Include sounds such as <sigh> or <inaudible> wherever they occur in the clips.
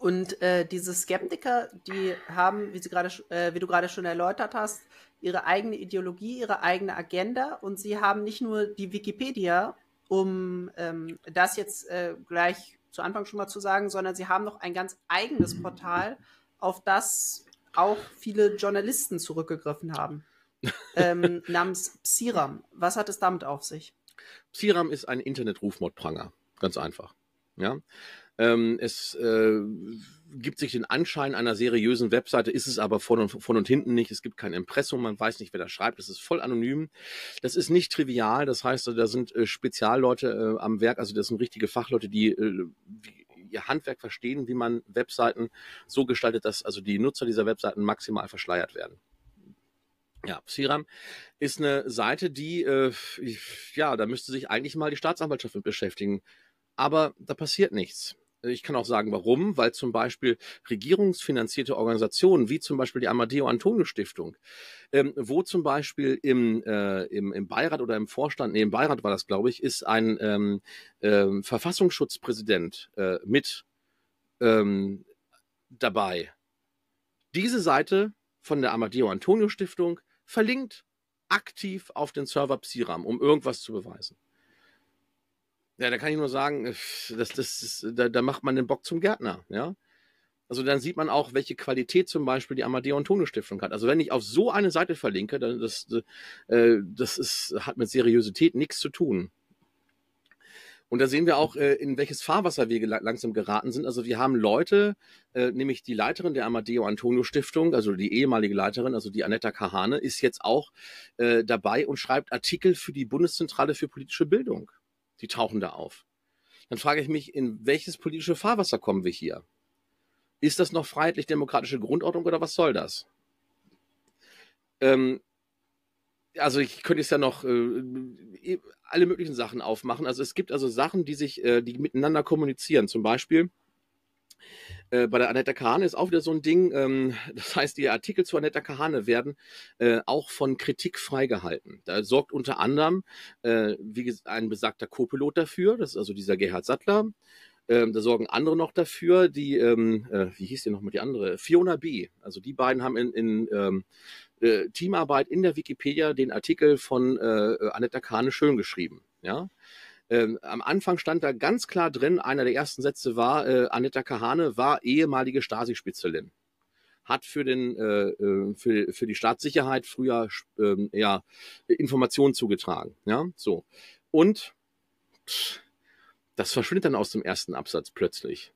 Und äh, diese Skeptiker, die haben, wie, sie grade, äh, wie du gerade schon erläutert hast, ihre eigene Ideologie, ihre eigene Agenda und sie haben nicht nur die Wikipedia, um ähm, das jetzt äh, gleich zu Anfang schon mal zu sagen, sondern sie haben noch ein ganz eigenes Portal, auf das auch viele Journalisten zurückgegriffen haben, <laughs> ähm, namens Psiram. Was hat es damit auf sich? Psiram ist ein Internet-Rufmordpranger, ganz einfach. Ja? Ähm, es äh, gibt sich den Anschein einer seriösen Webseite, ist es aber von und, von und hinten nicht. Es gibt kein Impressum, man weiß nicht, wer da schreibt. Es ist voll anonym. Das ist nicht trivial. Das heißt, da sind äh, Spezialleute äh, am Werk. Also das sind richtige Fachleute, die, äh, die ihr Handwerk verstehen, wie man Webseiten so gestaltet, dass also die Nutzer dieser Webseiten maximal verschleiert werden. Ja, Psiram ist eine Seite, die, äh, ja, da müsste sich eigentlich mal die Staatsanwaltschaft mit beschäftigen aber da passiert nichts. Ich kann auch sagen, warum, weil zum Beispiel regierungsfinanzierte Organisationen, wie zum Beispiel die Amadeo-Antonio-Stiftung, ähm, wo zum Beispiel im, äh, im, im Beirat oder im Vorstand, nee, im Beirat war das, glaube ich, ist ein ähm, ähm, Verfassungsschutzpräsident äh, mit ähm, dabei. Diese Seite von der Amadeo-Antonio-Stiftung verlinkt aktiv auf den Server Psiram, um irgendwas zu beweisen. Ja, da kann ich nur sagen, äh, das, das ist, da, da macht man den Bock zum Gärtner, ja. Also dann sieht man auch, welche Qualität zum Beispiel die Amadeo-Antonio-Stiftung hat. Also wenn ich auf so eine Seite verlinke, dann das, äh, das ist, hat mit Seriosität nichts zu tun. Und da sehen wir auch, äh, in welches Fahrwasser wir langsam geraten sind. Also wir haben Leute, äh, nämlich die Leiterin der Amadeo Antonio Stiftung, also die ehemalige Leiterin, also die Anetta Kahane, ist jetzt auch äh, dabei und schreibt Artikel für die Bundeszentrale für politische Bildung. Die tauchen da auf. Dann frage ich mich, in welches politische Fahrwasser kommen wir hier? Ist das noch freiheitlich-demokratische Grundordnung oder was soll das? Ähm, also ich könnte es ja noch äh, alle möglichen Sachen aufmachen. Also es gibt also Sachen, die sich, äh, die miteinander kommunizieren. Zum Beispiel äh, bei der Annetta Kahane ist auch wieder so ein Ding. Ähm, <laughs> das heißt, die Artikel zu Annetta Kahane werden äh, auch von Kritik freigehalten. Da sorgt unter anderem äh, wie ein besagter Co-Pilot dafür, das ist also dieser Gerhard Sattler. Ähm, da sorgen andere noch dafür, die, ähm, äh, wie hieß die nochmal die andere? Fiona B. Also die beiden haben in, in ähm, äh, Teamarbeit in der Wikipedia den Artikel von äh, Annetta Kahane schön geschrieben. Ja. Ähm, am Anfang stand da ganz klar drin, einer der ersten Sätze war, äh, Anita Kahane war ehemalige Stasi-Spezialin. Hat für, den, äh, äh, für, für die Staatssicherheit früher ähm, ja, Informationen zugetragen. Ja, so. Und das verschwindet dann aus dem ersten Absatz plötzlich.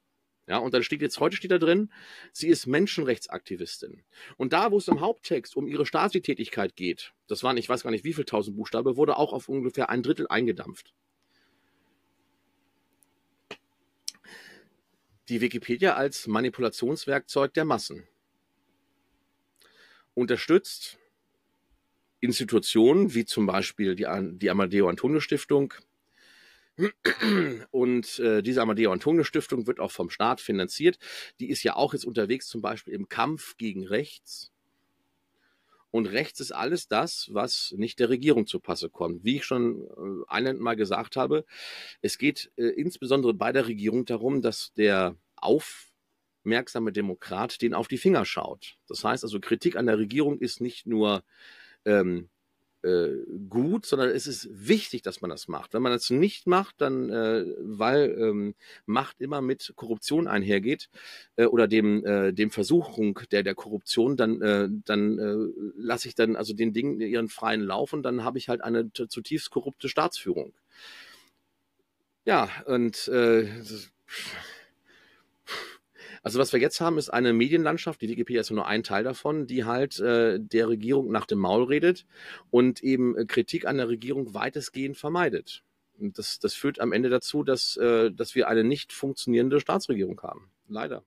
Ja, und dann steht jetzt heute steht da drin, sie ist Menschenrechtsaktivistin. Und da, wo es im Haupttext um ihre Stasi-Tätigkeit geht, das waren, ich weiß gar nicht, wie viel tausend Buchstaben, wurde auch auf ungefähr ein Drittel eingedampft. die Wikipedia als Manipulationswerkzeug der Massen. Unterstützt Institutionen wie zum Beispiel die, die Amadeo Antonio Stiftung. <clears throat> Und äh, diese Amadeo Antonio Stiftung wird auch vom Staat finanziert. Die ist ja auch jetzt unterwegs zum Beispiel im Kampf gegen Rechts. Und rechts ist alles das, was nicht der Regierung zu Passe kommt. Wie ich schon äh, mal gesagt habe, es geht äh, insbesondere bei der Regierung darum, dass der aufmerksame Demokrat den auf die Finger schaut. Das heißt also, Kritik an der Regierung ist nicht nur ähm, äh, gut, sondern es ist wichtig, dass man das macht. Wenn man das nicht macht, dann, äh, weil ähm, Macht immer mit Korruption einhergeht äh, oder dem, äh, dem Versuchung der, der Korruption, dann, äh, dann äh, lasse ich dann also den Dingen ihren freien Lauf und dann habe ich halt eine zutiefst korrupte Staatsführung. Ja, und äh, also was wir jetzt haben, ist eine Medienlandschaft, die Wikipedia ist nur ein Teil davon, die halt äh, der Regierung nach dem Maul redet und eben äh, Kritik an der Regierung weitestgehend vermeidet. Und das, das führt am Ende dazu, dass, äh, dass wir eine nicht funktionierende Staatsregierung haben. Leider.